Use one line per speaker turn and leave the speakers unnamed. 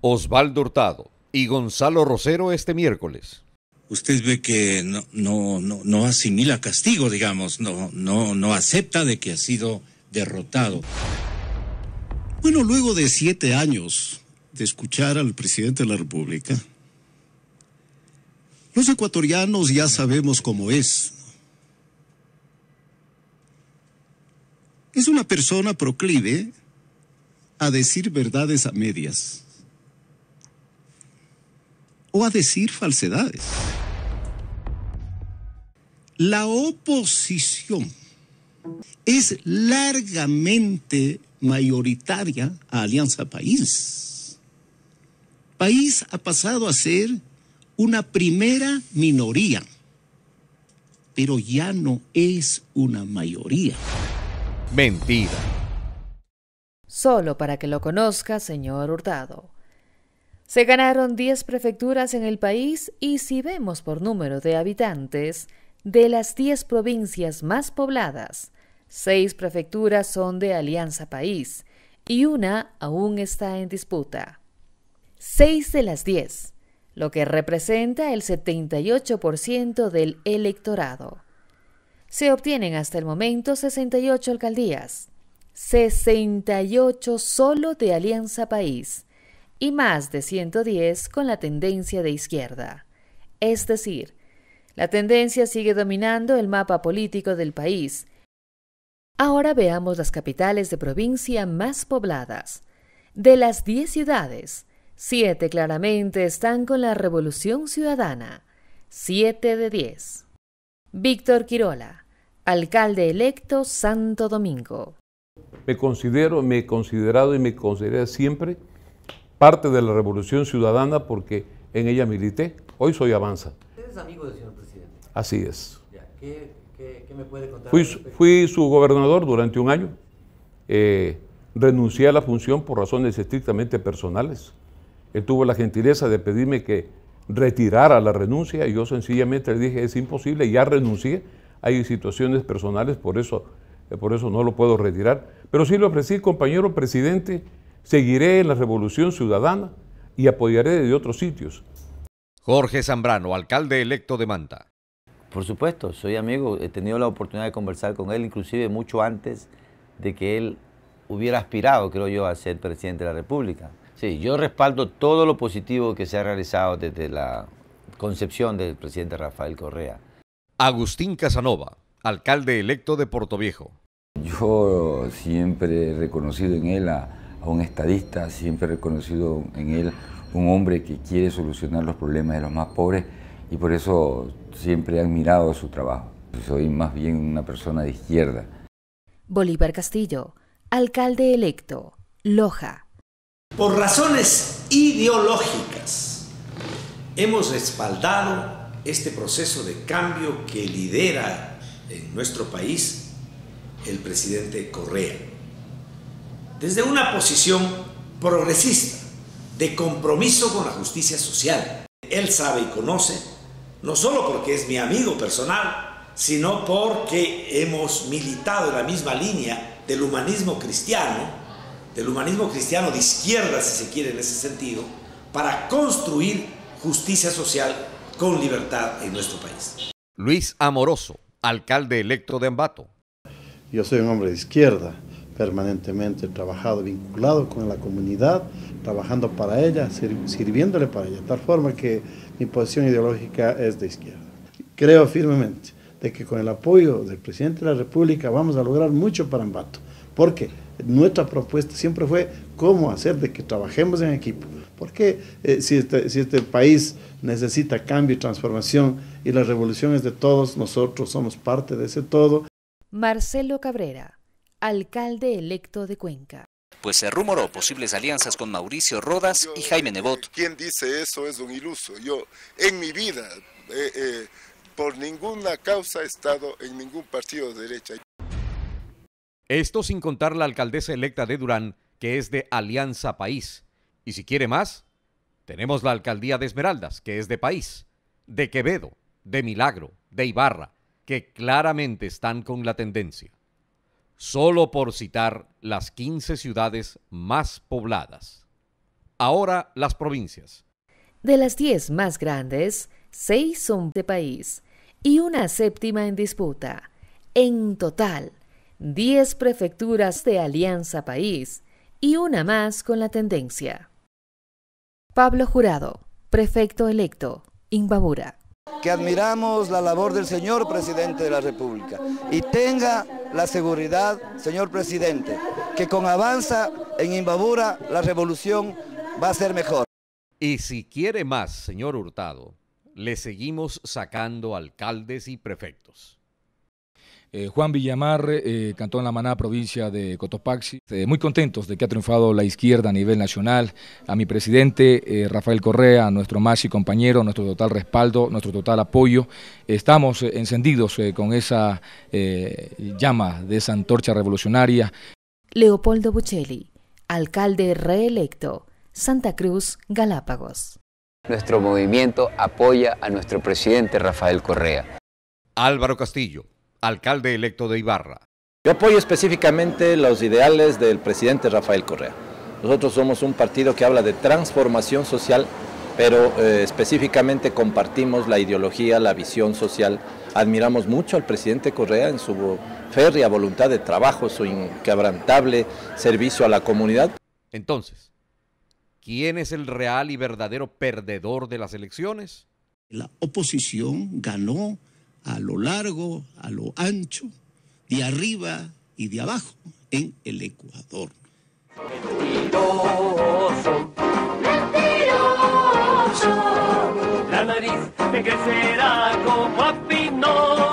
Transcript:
Osvaldo Hurtado y Gonzalo Rosero este miércoles. Usted ve que no, no, no, asimila castigo, digamos, no, no, no acepta de que ha sido derrotado. Bueno, luego de siete años de escuchar al presidente de la República, los ecuatorianos ya sabemos cómo es. Es una persona proclive a decir verdades a medias a decir falsedades. La oposición es largamente mayoritaria a Alianza País. País ha pasado a ser una primera minoría, pero ya no es una mayoría. Mentira.
Solo para que lo conozca, señor Hurtado. Se ganaron 10 prefecturas en el país y si vemos por número de habitantes, de las 10 provincias más pobladas, 6 prefecturas son de Alianza País y una aún está en disputa. 6 de las 10, lo que representa el 78% del electorado. Se obtienen hasta el momento 68 alcaldías, 68 solo de Alianza País y más de 110 con la tendencia de izquierda. Es decir, la tendencia sigue dominando el mapa político del país. Ahora veamos las capitales de provincia más pobladas. De las 10 ciudades, 7 claramente están con la Revolución Ciudadana. 7 de 10. Víctor Quirola, alcalde electo Santo Domingo.
Me considero, me he considerado y me consideré siempre parte de la Revolución Ciudadana porque en ella milité. Hoy soy Avanza.
Usted es amigo del señor presidente. Así es. ¿Qué, me puede contar?
Fui, su gobernador durante un año. Eh, renuncié a la función por razones estrictamente personales. Él tuvo la gentileza de pedirme que retirara la renuncia y yo sencillamente le dije, es imposible, ya renuncié, hay situaciones personales, por eso, eh, por eso no lo puedo retirar. Pero sí lo ofrecí, compañero presidente, Seguiré en la revolución ciudadana y apoyaré desde otros sitios. Jorge Zambrano, alcalde electo de Manta. Por supuesto, soy amigo, he tenido la oportunidad de conversar con él, inclusive mucho antes de que él hubiera aspirado, creo yo, a ser presidente de la República. Sí, yo respaldo todo lo positivo que se ha realizado desde la concepción del presidente Rafael Correa. Agustín Casanova, alcalde electo de Portoviejo. Yo siempre he reconocido en él a a un estadista, siempre he reconocido en él un hombre que quiere solucionar los problemas de los más pobres y por eso siempre he admirado su trabajo. Soy más bien una persona de izquierda.
Bolívar Castillo, alcalde electo, Loja.
Por razones ideológicas, hemos respaldado este proceso de cambio que lidera en nuestro país el presidente Correa desde una posición progresista, de compromiso con la justicia social. Él sabe y conoce, no solo porque es mi amigo personal, sino porque hemos militado en la misma línea del humanismo cristiano, del humanismo cristiano de izquierda, si se quiere en ese sentido, para construir justicia social con libertad en nuestro país. Luis Amoroso, alcalde electo de Ambato.
Yo soy un hombre de izquierda, permanentemente trabajado, vinculado con la comunidad, trabajando para ella, sirviéndole para ella, de tal forma que mi posición ideológica es de izquierda. Creo firmemente de que con el apoyo del presidente de la República vamos a lograr mucho para Ambato, porque nuestra propuesta siempre fue cómo hacer de que trabajemos en equipo, porque eh, si, este, si este país necesita cambio y transformación y la revolución es de todos, nosotros somos parte de ese todo. Marcelo Cabrera alcalde electo de Cuenca.
Pues se rumoró posibles alianzas con Mauricio
Rodas y Jaime Nebot. Quien dice eso es un iluso. Yo en mi vida, eh, eh, por ninguna causa, he estado en ningún partido de derecha.
Esto sin contar la alcaldesa electa de Durán, que es de Alianza País. Y si quiere más, tenemos la alcaldía de Esmeraldas, que es de País, de Quevedo, de Milagro, de Ibarra, que claramente están con la tendencia solo por citar las 15 ciudades más pobladas. Ahora las provincias.
De las 10 más grandes, 6 son de país y una séptima en disputa. En total, 10 prefecturas de Alianza País y una más con la tendencia. Pablo Jurado, prefecto electo, Imbabura
que admiramos la labor del señor presidente de la República. Y tenga la seguridad, señor presidente, que con avanza en Imbabura la revolución va a ser mejor. Y si quiere más, señor Hurtado, le seguimos sacando alcaldes y prefectos. Eh, Juan Villamar, eh, Cantón La Maná, provincia de Cotopaxi. Eh, muy contentos de que ha triunfado la izquierda a nivel nacional. A mi presidente, Rafael Correa, nuestro más y compañero, nuestro total respaldo, nuestro total apoyo. Estamos encendidos con esa llama de esa antorcha revolucionaria.
Leopoldo Buccelli, alcalde reelecto, Santa Cruz, Galápagos.
Nuestro movimiento apoya a nuestro presidente Rafael Correa. Álvaro Castillo alcalde electo de Ibarra. Yo apoyo específicamente los ideales del presidente Rafael Correa. Nosotros somos un partido que habla de transformación social, pero eh, específicamente compartimos la ideología, la visión social. Admiramos mucho al presidente Correa en su férrea voluntad de trabajo, su inquebrantable servicio a la comunidad. Entonces, ¿quién es el real y verdadero perdedor de las elecciones? La oposición ganó a lo largo, a lo ancho, de arriba y de
abajo en el Ecuador. Mentiroso, mentiroso, la nariz te crecerá como a